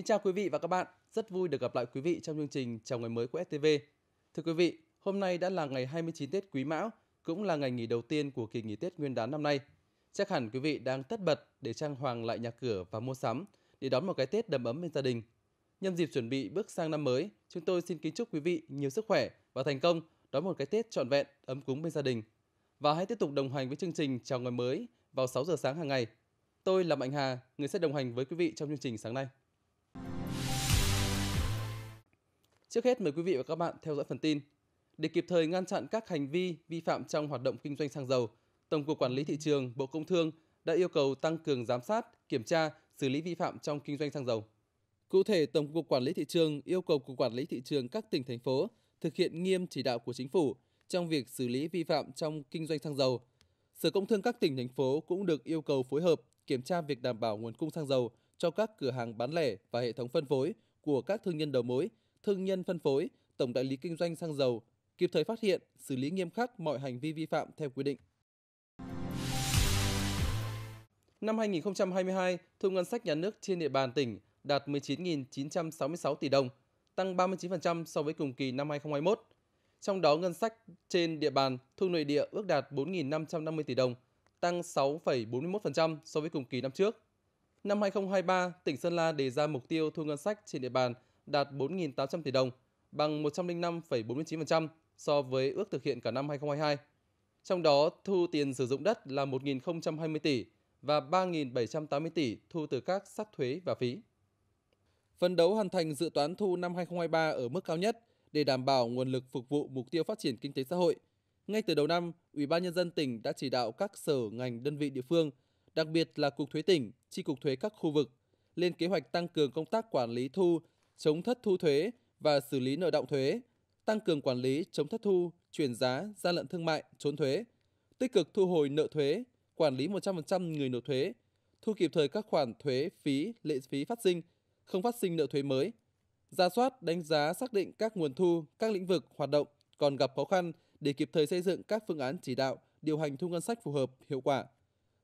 Kính chào quý vị và các bạn, rất vui được gặp lại quý vị trong chương trình Chào ngày mới của STV. Thưa quý vị, hôm nay đã là ngày 29 Tết Quý Mão, cũng là ngày nghỉ đầu tiên của kỳ nghỉ Tết Nguyên đán năm nay. Chắc hẳn quý vị đang tất bật để trang hoàng lại nhà cửa và mua sắm để đón một cái Tết đầm ấm bên gia đình. Nhân dịp chuẩn bị bước sang năm mới, chúng tôi xin kính chúc quý vị nhiều sức khỏe và thành công đón một cái Tết trọn vẹn, ấm cúng bên gia đình. Và hãy tiếp tục đồng hành với chương trình Chào ngày mới vào 6 giờ sáng hàng ngày. Tôi là Mạnh Hà, người sẽ đồng hành với quý vị trong chương trình sáng nay. Trước hết mời quý vị và các bạn theo dõi phần tin. Để kịp thời ngăn chặn các hành vi vi phạm trong hoạt động kinh doanh xăng dầu, Tổng cục Quản lý thị trường, Bộ Công Thương đã yêu cầu tăng cường giám sát, kiểm tra, xử lý vi phạm trong kinh doanh xăng dầu. Cụ thể, Tổng cục Quản lý thị trường yêu cầu Cục Quản lý thị trường các tỉnh thành phố thực hiện nghiêm chỉ đạo của chính phủ trong việc xử lý vi phạm trong kinh doanh xăng dầu. Sở Công Thương các tỉnh thành phố cũng được yêu cầu phối hợp kiểm tra việc đảm bảo nguồn cung xăng dầu cho các cửa hàng bán lẻ và hệ thống phân phối của các thương nhân đầu mối thương nhân phân phối, tổng đại lý kinh doanh xăng dầu kịp thời phát hiện, xử lý nghiêm khắc mọi hành vi vi phạm theo quy định. Năm 2022, thu ngân sách nhà nước trên địa bàn tỉnh đạt 19.966 tỷ đồng, tăng 39% so với cùng kỳ năm 2021. Trong đó ngân sách trên địa bàn thu nội địa ước đạt 4.550 tỷ đồng, tăng 6,41% so với cùng kỳ năm trước. Năm 2023, tỉnh Sơn La đề ra mục tiêu thu ngân sách trên địa bàn đạt 4.800 tỷ đồng, bằng 105,49% so với ước thực hiện cả năm 2022. Trong đó, thu tiền sử dụng đất là 1.020 tỷ và 3.780 tỷ thu từ các sắc thuế và phí. Phấn đấu hoàn thành dự toán thu năm 2023 ở mức cao nhất để đảm bảo nguồn lực phục vụ mục tiêu phát triển kinh tế xã hội. Ngay từ đầu năm, Ủy ban nhân dân tỉnh đã chỉ đạo các sở ngành đơn vị địa phương, đặc biệt là cục thuế tỉnh, chi cục thuế các khu vực lên kế hoạch tăng cường công tác quản lý thu chống thất thu thuế và xử lý nợ động thuế, tăng cường quản lý chống thất thu, chuyển giá, gian lận thương mại, trốn thuế, tích cực thu hồi nợ thuế, quản lý 100% người nộp thuế, thu kịp thời các khoản thuế, phí, lệ phí phát sinh, không phát sinh nợ thuế mới, ra soát, đánh giá, xác định các nguồn thu, các lĩnh vực hoạt động còn gặp khó khăn để kịp thời xây dựng các phương án chỉ đạo, điều hành thu ngân sách phù hợp, hiệu quả.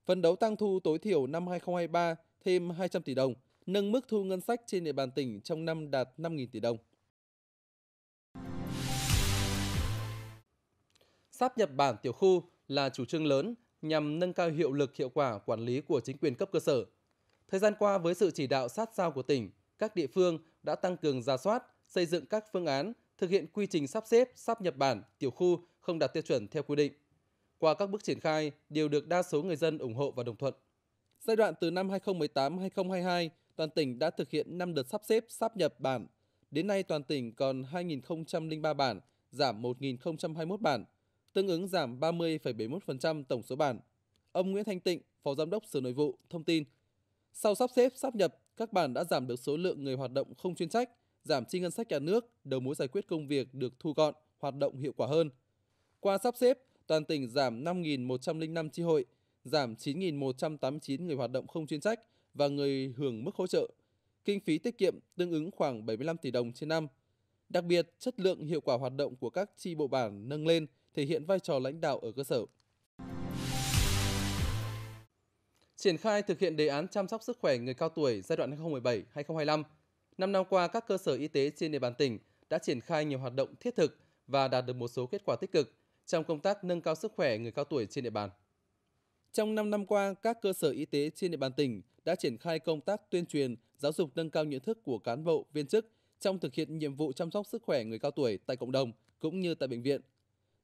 Phấn đấu tăng thu tối thiểu năm 2023 thêm 200 tỷ đồng – nâng mức thu ngân sách trên địa bàn tỉnh trong năm đạt 5.000 tỷ đồng. Sáp nhập bản tiểu khu là chủ trương lớn nhằm nâng cao hiệu lực hiệu quả quản lý của chính quyền cấp cơ sở. Thời gian qua với sự chỉ đạo sát sao của tỉnh, các địa phương đã tăng cường ra soát, xây dựng các phương án, thực hiện quy trình sắp xếp, sắp nhập bản, tiểu khu không đạt tiêu chuẩn theo quy định. Qua các bước triển khai đều được đa số người dân ủng hộ và đồng thuận. Giai đoạn từ năm 2018-2022, toàn tỉnh đã thực hiện 5 đợt sắp xếp sắp nhập bản. Đến nay toàn tỉnh còn 2.003 bản, giảm 1.021 bản, tương ứng giảm 30,71% tổng số bản. Ông Nguyễn Thanh Tịnh, Phó Giám đốc Sở Nội vụ, thông tin. Sau sắp xếp sắp nhập, các bản đã giảm được số lượng người hoạt động không chuyên trách, giảm chi ngân sách nhà nước, đầu mối giải quyết công việc được thu gọn, hoạt động hiệu quả hơn. Qua sắp xếp, toàn tỉnh giảm 5.105 chi hội, giảm 9.189 người hoạt động không chuyên trách, và người hưởng mức hỗ trợ. Kinh phí tiết kiệm tương ứng khoảng 75 tỷ đồng trên năm. Đặc biệt, chất lượng hiệu quả hoạt động của các chi bộ bản nâng lên, thể hiện vai trò lãnh đạo ở cơ sở. Triển khai thực hiện đề án chăm sóc sức khỏe người cao tuổi giai đoạn 2017-2025, năm năm qua các cơ sở y tế trên địa bàn tỉnh đã triển khai nhiều hoạt động thiết thực và đạt được một số kết quả tích cực trong công tác nâng cao sức khỏe người cao tuổi trên địa bàn. Trong 5 năm qua, các cơ sở y tế trên địa bàn tỉnh đã triển khai công tác tuyên truyền, giáo dục nâng cao nhận thức của cán bộ, viên chức trong thực hiện nhiệm vụ chăm sóc sức khỏe người cao tuổi tại cộng đồng cũng như tại bệnh viện.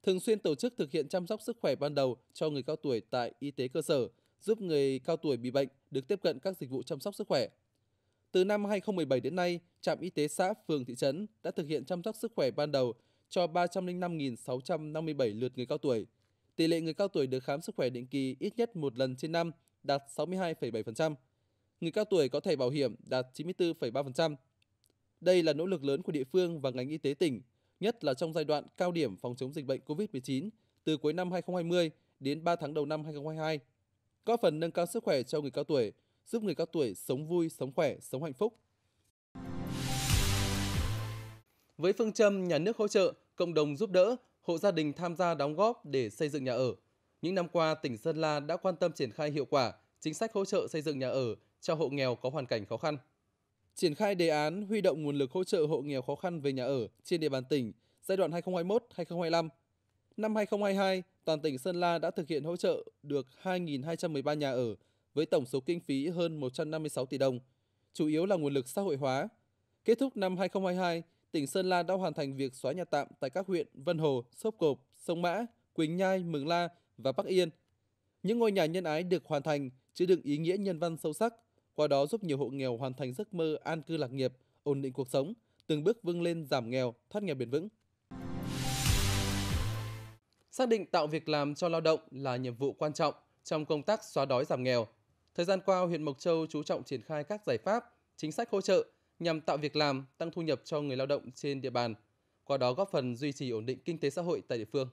Thường xuyên tổ chức thực hiện chăm sóc sức khỏe ban đầu cho người cao tuổi tại y tế cơ sở, giúp người cao tuổi bị bệnh được tiếp cận các dịch vụ chăm sóc sức khỏe. Từ năm 2017 đến nay, trạm y tế xã, phường, thị trấn đã thực hiện chăm sóc sức khỏe ban đầu cho 305.657 lượt người cao tuổi, tỷ lệ người cao tuổi được khám sức khỏe định kỳ ít nhất một lần trên năm đạt 62,7%. Người cao tuổi có thẻ bảo hiểm đạt 94,3%. Đây là nỗ lực lớn của địa phương và ngành y tế tỉnh, nhất là trong giai đoạn cao điểm phòng chống dịch bệnh COVID-19 từ cuối năm 2020 đến 3 tháng đầu năm 2022, có phần nâng cao sức khỏe cho người cao tuổi, giúp người cao tuổi sống vui, sống khỏe, sống hạnh phúc. Với phương châm nhà nước hỗ trợ, cộng đồng giúp đỡ hộ gia đình tham gia đóng góp để xây dựng nhà ở. Những năm qua, tỉnh Sơn La đã quan tâm triển khai hiệu quả chính sách hỗ trợ xây dựng nhà ở cho hộ nghèo có hoàn cảnh khó khăn. Triển khai đề án huy động nguồn lực hỗ trợ hộ nghèo khó khăn về nhà ở trên địa bàn tỉnh giai đoạn 2021-2025. Năm 2022, toàn tỉnh Sơn La đã thực hiện hỗ trợ được 2.213 nhà ở với tổng số kinh phí hơn 156 tỷ đồng, chủ yếu là nguồn lực xã hội hóa. Kết thúc năm 2022, tỉnh Sơn La đã hoàn thành việc xóa nhà tạm tại các huyện Vân Hồ, Sốp Cộp, Sông Mã, Quỳnh Nhai, Mường La và Bắc Yên. Những ngôi nhà nhân ái được hoàn thành chứa đựng ý nghĩa nhân văn sâu sắc, qua đó giúp nhiều hộ nghèo hoàn thành giấc mơ an cư lạc nghiệp, ổn định cuộc sống, từng bước vươn lên giảm nghèo, thoát nghèo bền vững. Xác định tạo việc làm cho lao động là nhiệm vụ quan trọng trong công tác xóa đói giảm nghèo. Thời gian qua, huyện Mộc Châu chú trọng triển khai các giải pháp, chính sách hỗ trợ nhằm tạo việc làm, tăng thu nhập cho người lao động trên địa bàn, qua đó góp phần duy trì ổn định kinh tế xã hội tại địa phương.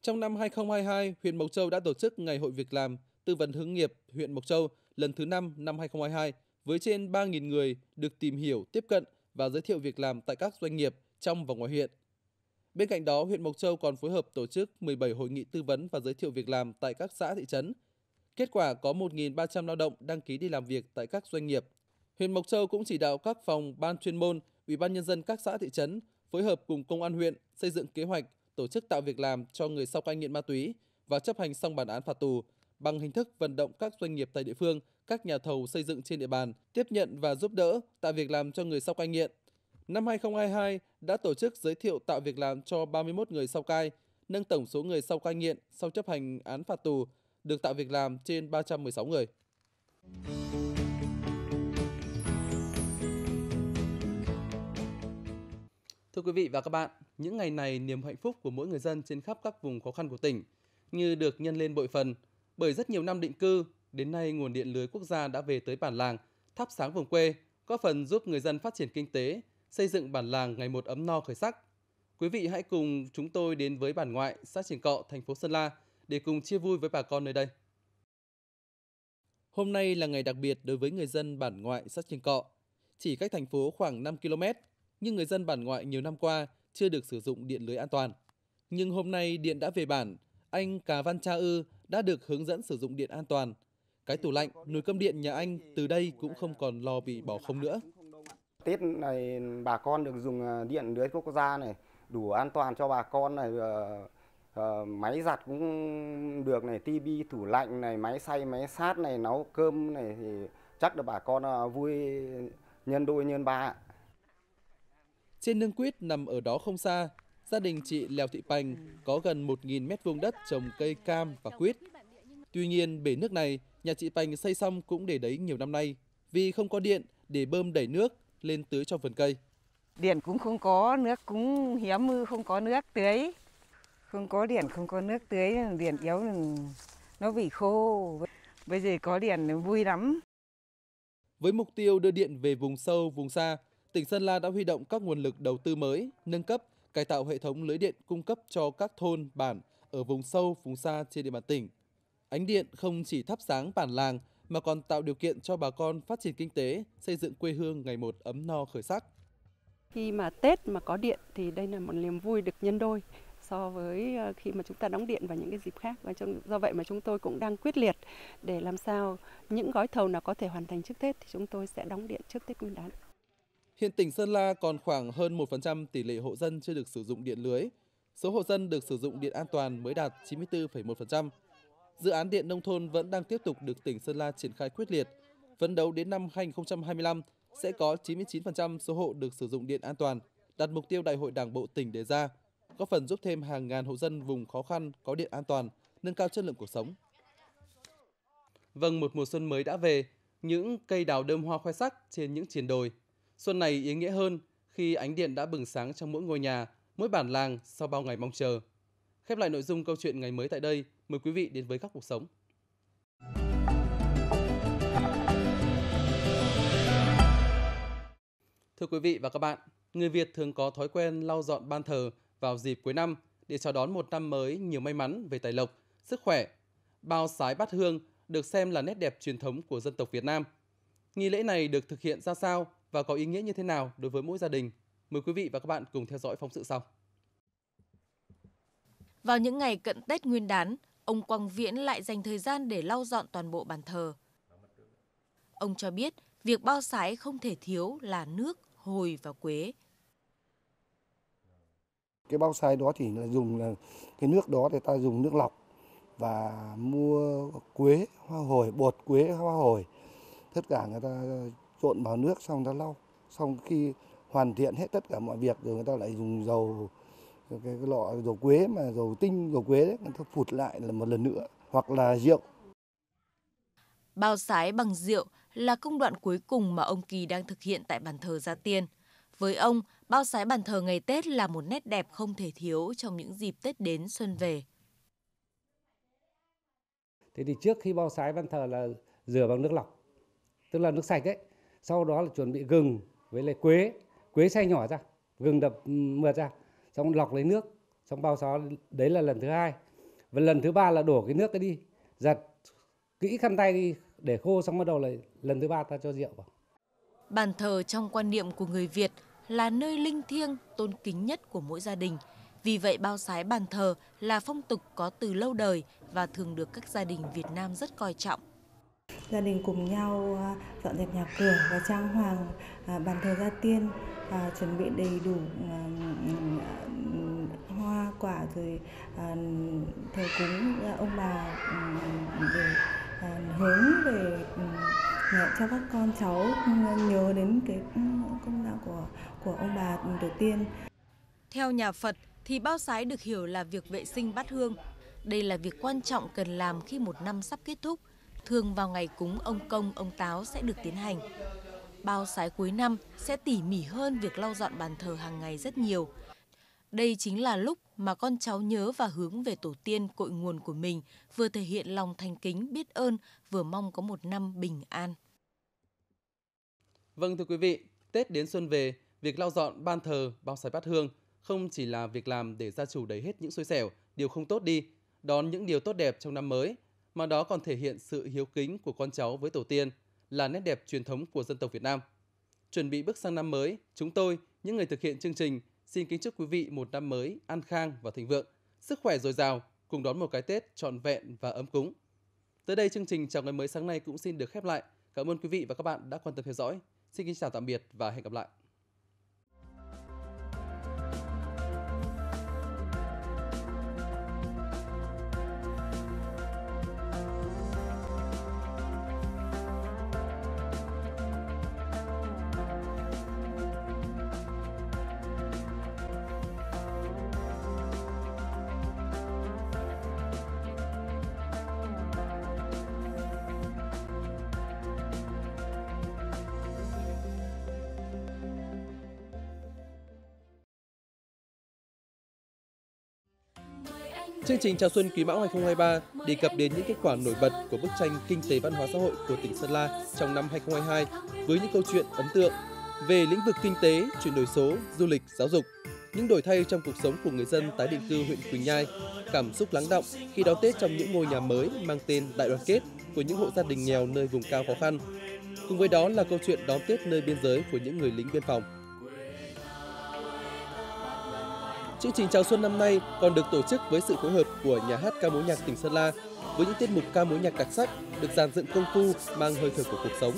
Trong năm 2022, huyện Mộc Châu đã tổ chức Ngày hội việc làm tư vấn hướng nghiệp huyện Mộc Châu lần thứ 5 năm 2022 với trên 3.000 người được tìm hiểu, tiếp cận và giới thiệu việc làm tại các doanh nghiệp trong và ngoài huyện. Bên cạnh đó, huyện Mộc Châu còn phối hợp tổ chức 17 hội nghị tư vấn và giới thiệu việc làm tại các xã thị trấn. Kết quả có 1.300 lao động đăng ký đi làm việc tại các doanh nghiệp Huyện Mộc Châu cũng chỉ đạo các phòng, ban chuyên môn, ủy ban nhân dân các xã thị trấn phối hợp cùng công an huyện xây dựng kế hoạch tổ chức tạo việc làm cho người sau cai nghiện ma túy và chấp hành xong bản án phạt tù bằng hình thức vận động các doanh nghiệp tại địa phương, các nhà thầu xây dựng trên địa bàn tiếp nhận và giúp đỡ tạo việc làm cho người sau cai nghiện. Năm 2022 đã tổ chức giới thiệu tạo việc làm cho 31 người sau cai, nâng tổng số người sau cai nghiện sau chấp hành án phạt tù được tạo việc làm trên 316 người. Thưa quý vị và các bạn, những ngày này niềm hạnh phúc của mỗi người dân trên khắp các vùng khó khăn của tỉnh như được nhân lên bội phần bởi rất nhiều năm định cư, đến nay nguồn điện lưới quốc gia đã về tới bản làng, thắp sáng vùng quê, có phần giúp người dân phát triển kinh tế, xây dựng bản làng ngày một ấm no khởi sắc. Quý vị hãy cùng chúng tôi đến với bản ngoại, xã Triển Cọ, thành phố Sơn La để cùng chia vui với bà con nơi đây. Hôm nay là ngày đặc biệt đối với người dân bản ngoại xã Triển Cọ. Chỉ cách thành phố khoảng 5 km, nhưng người dân bản ngoại nhiều năm qua chưa được sử dụng điện lưới an toàn. Nhưng hôm nay điện đã về bản, anh Cà Văn Cha Ư đã được hướng dẫn sử dụng điện an toàn. Cái tủ lạnh, nồi cơm điện nhà anh từ đây cũng không còn lo bị bỏ không nữa. Tết này bà con được dùng à, điện lưới quốc gia này, đủ an toàn cho bà con này, ờ, ờ, máy giặt cũng được này, tivi, tủ lạnh này, máy xay, máy sát này, nấu cơm này thì chắc là bà con à, vui nhân đôi nhân ba. Trên nương quýt nằm ở đó không xa, gia đình chị Lèo Thị Pành có gần 1.000 mét vuông đất trồng cây cam và quýt. Tuy nhiên, bể nước này, nhà chị Pành xây xong cũng để đấy nhiều năm nay, vì không có điện để bơm đẩy nước lên tưới cho vườn cây. Điện cũng không có, nước cũng hiếm mưa không có nước tưới. Không có điện, không có nước tưới, điện yếu nó bị khô. Bây giờ có điện vui lắm. Với mục tiêu đưa điện về vùng sâu, vùng xa, tỉnh Sơn La đã huy động các nguồn lực đầu tư mới, nâng cấp, cải tạo hệ thống lưới điện cung cấp cho các thôn, bản ở vùng sâu, vùng xa trên địa bàn tỉnh. Ánh điện không chỉ thắp sáng bản làng mà còn tạo điều kiện cho bà con phát triển kinh tế, xây dựng quê hương ngày một ấm no khởi sắc. Khi mà Tết mà có điện thì đây là một niềm vui được nhân đôi so với ờ, khi mà chúng ta đóng điện vào những cái dịp khác và do vậy mà chúng tôi cũng đang quyết liệt để làm sao những gói thầu nào có thể hoàn thành trước Tết thì chúng tôi sẽ đóng điện trước Tết Nguyên đán. Hiện tỉnh Sơn La còn khoảng hơn 1% tỷ lệ hộ dân chưa được sử dụng điện lưới. Số hộ dân được sử dụng điện an toàn mới đạt 94,1%. Dự án điện nông thôn vẫn đang tiếp tục được tỉnh Sơn La triển khai quyết liệt. Phấn đấu đến năm 2025 sẽ có 99% số hộ được sử dụng điện an toàn, đạt mục tiêu Đại hội Đảng bộ tỉnh đề ra, góp phần giúp thêm hàng ngàn hộ dân vùng khó khăn có điện an toàn, nâng cao chất lượng cuộc sống. Vâng, một mùa xuân mới đã về, những cây đào đơm hoa khoe sắc trên những triển đồi Xuân này ý nghĩa hơn khi ánh điện đã bừng sáng trong mỗi ngôi nhà, mỗi bản làng sau bao ngày mong chờ. Khép lại nội dung câu chuyện ngày mới tại đây, mời quý vị đến với góc cuộc sống. Thưa quý vị và các bạn, người Việt thường có thói quen lau dọn ban thờ vào dịp cuối năm để chào đón một năm mới nhiều may mắn về tài lộc, sức khỏe. Bao sái bát hương được xem là nét đẹp truyền thống của dân tộc Việt Nam. Nghi lễ này được thực hiện ra sao và có ý nghĩa như thế nào đối với mỗi gia đình. Mời quý vị và các bạn cùng theo dõi phóng sự sau. Vào những ngày cận Tết Nguyên đán, ông Quang Viễn lại dành thời gian để lau dọn toàn bộ bàn thờ. Ông cho biết việc bao sái không thể thiếu là nước, hồi và quế. Cái bao sái đó thì là dùng là cái nước đó thì ta dùng nước lọc và mua quế, hoa hồi, bột quế, hoa hồi. Tất cả người ta trộn vào nước xong ta lau xong khi hoàn thiện hết tất cả mọi việc rồi người ta lại dùng dầu cái, cái lọ dầu quế mà dầu tinh dầu quế đấy người ta phụt lại là một lần nữa hoặc là rượu bao sái bằng rượu là công đoạn cuối cùng mà ông Kỳ đang thực hiện tại bàn thờ Gia Tiên. Với ông, bao sái bàn thờ ngày Tết là một nét đẹp không thể thiếu trong những dịp Tết đến xuân về. Thế thì trước khi bao sái bàn thờ là rửa bằng nước lọc, tức là nước sạch đấy sau đó là chuẩn bị gừng với lại quế quế xay nhỏ ra gừng đập mượt ra xong lọc lấy nước xong bao xó đấy là lần thứ hai và lần thứ ba là đổ cái nước cái đi giặt kỹ khăn tay đi để khô xong bắt đầu là lần thứ ba ta cho rượu vào bàn thờ trong quan niệm của người Việt là nơi linh thiêng tôn kính nhất của mỗi gia đình vì vậy bao sái bàn thờ là phong tục có từ lâu đời và thường được các gia đình Việt Nam rất coi trọng Gia đình cùng nhau à, dọn dẹp nhà cửa và trang hoàng à, bàn thờ gia tiên, à, chuẩn bị đầy đủ hoa quả rồi thờ cúng ông bà để hướng về cho các con cháu nhớ đến cái công lao của của ông bà tổ tiên. Theo nhà Phật thì bao sái được hiểu là việc vệ sinh bát hương. Đây là việc quan trọng cần làm khi một năm sắp kết thúc thường vào ngày cúng ông Công, ông Táo sẽ được tiến hành. Bao sái cuối năm sẽ tỉ mỉ hơn việc lau dọn bàn thờ hàng ngày rất nhiều. Đây chính là lúc mà con cháu nhớ và hướng về tổ tiên cội nguồn của mình, vừa thể hiện lòng thành kính biết ơn, vừa mong có một năm bình an. Vâng thưa quý vị, Tết đến xuân về, việc lau dọn ban thờ, bao sái bát hương không chỉ là việc làm để gia chủ đẩy hết những xui xẻo, điều không tốt đi, đón những điều tốt đẹp trong năm mới mà đó còn thể hiện sự hiếu kính của con cháu với tổ tiên, là nét đẹp truyền thống của dân tộc Việt Nam. Chuẩn bị bước sang năm mới, chúng tôi, những người thực hiện chương trình, xin kính chúc quý vị một năm mới an khang và thịnh vượng, sức khỏe dồi dào, cùng đón một cái Tết trọn vẹn và ấm cúng. Tới đây chương trình chào ngày mới sáng nay cũng xin được khép lại. Cảm ơn quý vị và các bạn đã quan tâm theo dõi. Xin kính chào tạm biệt và hẹn gặp lại. Chương trình chào xuân Quý Mão 2023 đề cập đến những kết quả nổi bật của bức tranh kinh tế văn hóa xã hội của tỉnh Sơn La trong năm 2022 với những câu chuyện ấn tượng về lĩnh vực kinh tế, chuyển đổi số, du lịch, giáo dục, những đổi thay trong cuộc sống của người dân tái định cư huyện Quỳnh Nhai, cảm xúc lắng động khi đón Tết trong những ngôi nhà mới mang tên Đại đoàn kết của những hộ gia đình nghèo nơi vùng cao khó khăn. Cùng với đó là câu chuyện đón Tết nơi biên giới của những người lính biên phòng. Chương trình Chào Xuân năm nay còn được tổ chức với sự phối hợp của nhà hát ca mối nhạc tỉnh Sơn La với những tiết mục ca mối nhạc đặc sắc được dàn dựng công phu mang hơi thở của cuộc sống.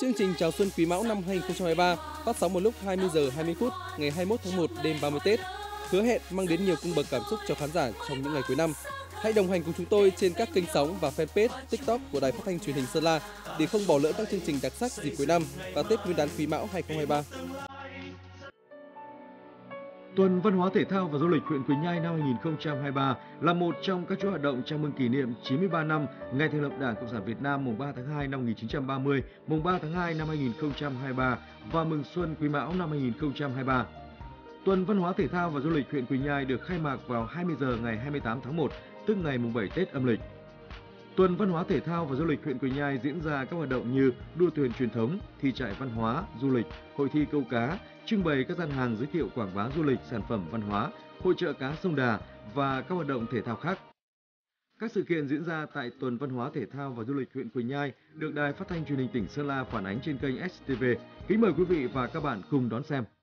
Chương trình Chào Xuân Quý Mão năm 2023 phát sóng một lúc 20 giờ 20 phút ngày 21 tháng 1 đêm 30 Tết, hứa hẹn mang đến nhiều cung bậc cảm xúc cho khán giả trong những ngày cuối năm. Hãy đồng hành cùng chúng tôi trên các kênh sóng và fanpage, TikTok của Đài Phát thanh Truyền hình Sơn La để không bỏ lỡ các chương trình đặc sắc dịp cuối năm và Tết Nguyên đán Quý Mão 2023. Tuần Văn hóa Thể thao và Du lịch huyện Quỳnh Nhai năm 2023 là một trong các chuỗi hoạt động chào mừng kỷ niệm 93 năm ngày thành lập Đảng Cộng sản Việt Nam mùng 3 tháng 2 năm 1930, mùng 3 tháng 2 năm 2023 và mừng xuân Quý Mão năm 2023. Tuần Văn hóa Thể thao và Du lịch huyện Quỳnh Nhai được khai mạc vào 20 giờ ngày 28 tháng 1, tức ngày mùng 7 Tết âm lịch. Tuần Văn hóa Thể thao và Du lịch huyện Quỳnh Nhai diễn ra các hoạt động như đua thuyền truyền thống, thi trại văn hóa, du lịch, hội thi câu cá, trưng bày các gian hàng giới thiệu quảng bá du lịch, sản phẩm văn hóa, hội trợ cá sông Đà và các hoạt động thể thao khác. Các sự kiện diễn ra tại Tuần Văn hóa Thể thao và Du lịch huyện Quỳnh Nhai được Đài Phát thanh Truyền hình tỉnh Sơn La phản ánh trên kênh STV. Kính mời quý vị và các bạn cùng đón xem.